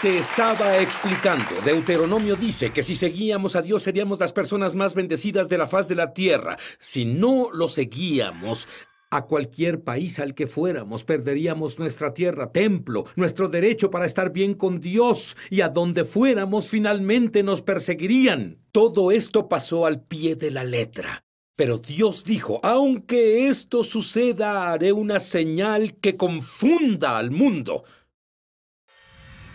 te estaba explicando, Deuteronomio dice que si seguíamos a Dios seríamos las personas más bendecidas de la faz de la tierra. Si no lo seguíamos, a cualquier país al que fuéramos, perderíamos nuestra tierra, templo, nuestro derecho para estar bien con Dios, y a donde fuéramos finalmente nos perseguirían. Todo esto pasó al pie de la letra. Pero Dios dijo, aunque esto suceda, haré una señal que confunda al mundo.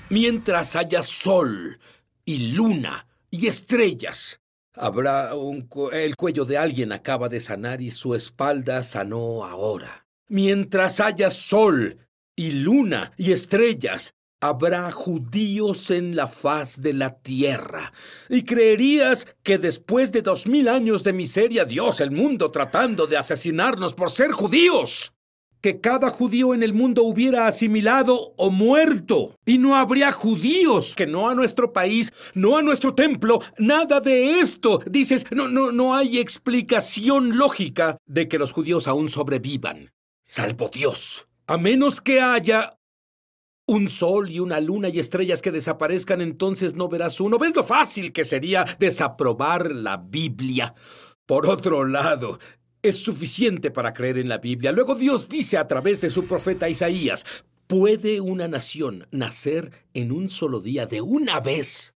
Mientras haya sol y luna y estrellas, habrá un... el cuello de alguien acaba de sanar y su espalda sanó ahora. Mientras haya sol y luna y estrellas, habrá judíos en la faz de la tierra. Y creerías que después de dos mil años de miseria, Dios, el mundo tratando de asesinarnos por ser judíos que cada judío en el mundo hubiera asimilado o muerto. Y no habría judíos que no a nuestro país, no a nuestro templo, nada de esto. Dices, no, no, no hay explicación lógica de que los judíos aún sobrevivan, salvo Dios. A menos que haya un sol y una luna y estrellas que desaparezcan, entonces no verás uno. ¿Ves lo fácil que sería desaprobar la Biblia? Por otro lado, es suficiente para creer en la Biblia. Luego Dios dice a través de su profeta Isaías, ¿puede una nación nacer en un solo día de una vez?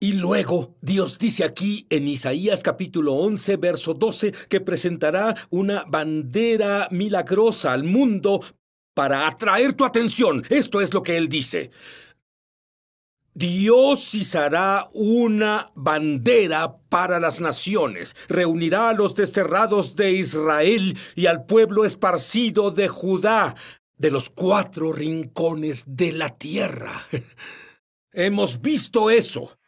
Y luego Dios dice aquí en Isaías capítulo 11, verso 12, que presentará una bandera milagrosa al mundo para atraer tu atención. Esto es lo que Él dice. Dios izará una bandera para las naciones, reunirá a los desterrados de Israel y al pueblo esparcido de Judá, de los cuatro rincones de la tierra. Hemos visto eso.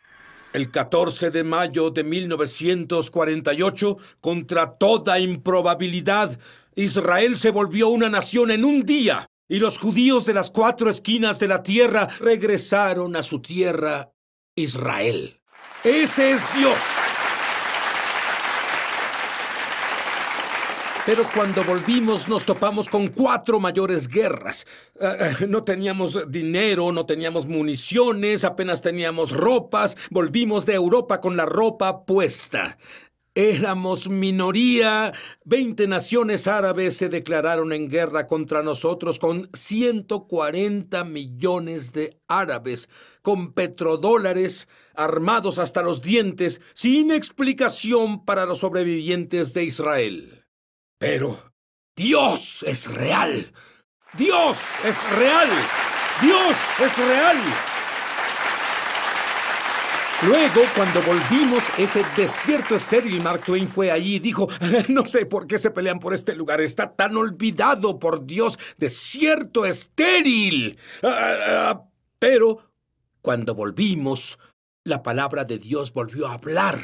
El 14 de mayo de 1948, contra toda improbabilidad, Israel se volvió una nación en un día y los judíos de las cuatro esquinas de la tierra regresaron a su tierra, Israel. Ese es Dios. Pero cuando volvimos nos topamos con cuatro mayores guerras. Eh, eh, no teníamos dinero, no teníamos municiones, apenas teníamos ropas. Volvimos de Europa con la ropa puesta. Éramos minoría. Veinte naciones árabes se declararon en guerra contra nosotros con 140 millones de árabes, con petrodólares, armados hasta los dientes, sin explicación para los sobrevivientes de Israel. Pero Dios es real. Dios es real. Dios es real. Luego, cuando volvimos, ese desierto estéril, Mark Twain fue allí y dijo, no sé por qué se pelean por este lugar, está tan olvidado, por Dios, desierto estéril. Ah, ah, ah, pero, cuando volvimos, la palabra de Dios volvió a hablar.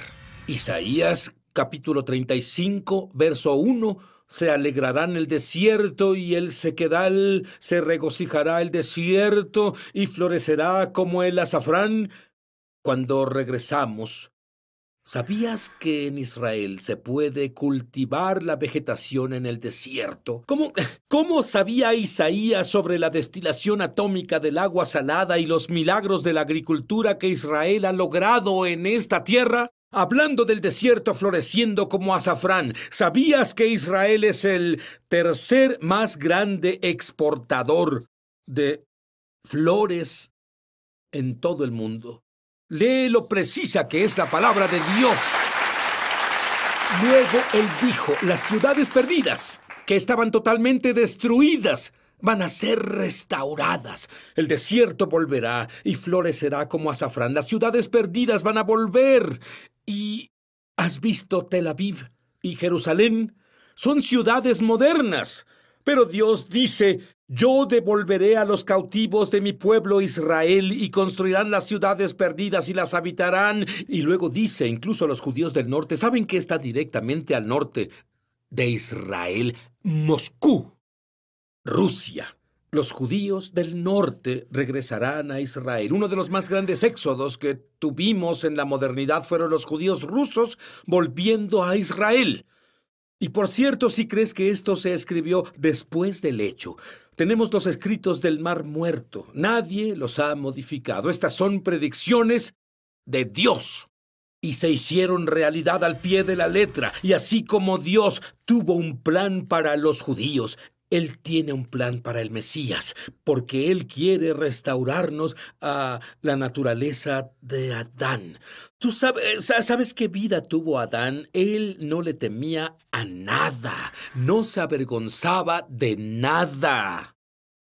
Isaías capítulo 35, verso 1. Se alegrarán el desierto y el sequedal, se regocijará el desierto y florecerá como el azafrán cuando regresamos, ¿sabías que en Israel se puede cultivar la vegetación en el desierto? ¿Cómo, cómo sabía Isaías sobre la destilación atómica del agua salada y los milagros de la agricultura que Israel ha logrado en esta tierra? Hablando del desierto floreciendo como azafrán, ¿sabías que Israel es el tercer más grande exportador de flores en todo el mundo? Lee lo precisa que es la palabra de Dios. Luego él dijo, las ciudades perdidas, que estaban totalmente destruidas, van a ser restauradas. El desierto volverá y florecerá como azafrán. Las ciudades perdidas van a volver. Y has visto Tel Aviv y Jerusalén. Son ciudades modernas. Pero Dios dice, yo devolveré a los cautivos de mi pueblo Israel y construirán las ciudades perdidas y las habitarán. Y luego dice, incluso los judíos del norte, saben que está directamente al norte de Israel, Moscú, Rusia. Los judíos del norte regresarán a Israel. Uno de los más grandes éxodos que tuvimos en la modernidad fueron los judíos rusos volviendo a Israel. Y por cierto, si crees que esto se escribió después del hecho, tenemos los escritos del mar muerto. Nadie los ha modificado. Estas son predicciones de Dios. Y se hicieron realidad al pie de la letra. Y así como Dios tuvo un plan para los judíos, Él tiene un plan para el Mesías, porque Él quiere restaurarnos a la naturaleza de Adán. Tú sabes, sabes qué vida tuvo Adán. Él no le temía a nada, no se avergonzaba de nada.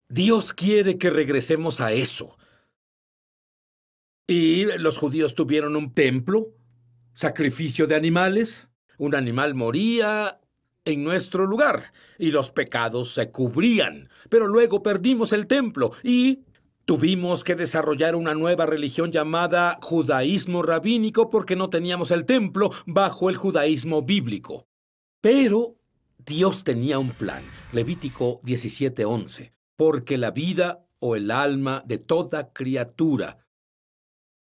Dios quiere que regresemos a eso. Y los judíos tuvieron un templo, sacrificio de animales, un animal moría en nuestro lugar y los pecados se cubrían. Pero luego perdimos el templo y tuvimos que desarrollar una nueva religión llamada judaísmo rabínico porque no teníamos el templo bajo el judaísmo bíblico. Pero Dios tenía un plan. Levítico 17:11 porque la vida o el alma de toda criatura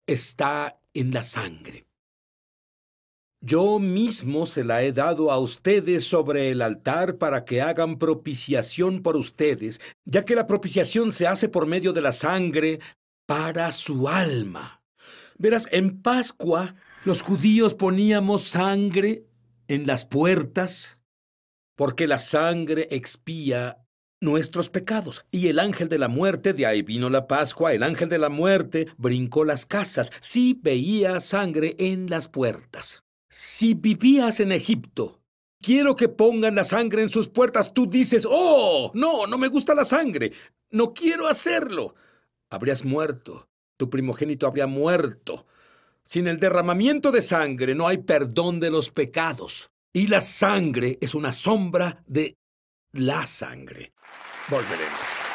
está en la sangre. Yo mismo se la he dado a ustedes sobre el altar para que hagan propiciación por ustedes, ya que la propiciación se hace por medio de la sangre para su alma. Verás, en Pascua los judíos poníamos sangre en las puertas, porque la sangre expía nuestros pecados. Y el ángel de la muerte, de ahí vino la Pascua, el ángel de la muerte brincó las casas, si sí veía sangre en las puertas. Si vivías en Egipto, quiero que pongan la sangre en sus puertas, tú dices, oh, no, no me gusta la sangre, no quiero hacerlo. Habrías muerto, tu primogénito habría muerto. Sin el derramamiento de sangre no hay perdón de los pecados. Y la sangre es una sombra de la sangre. Volveremos.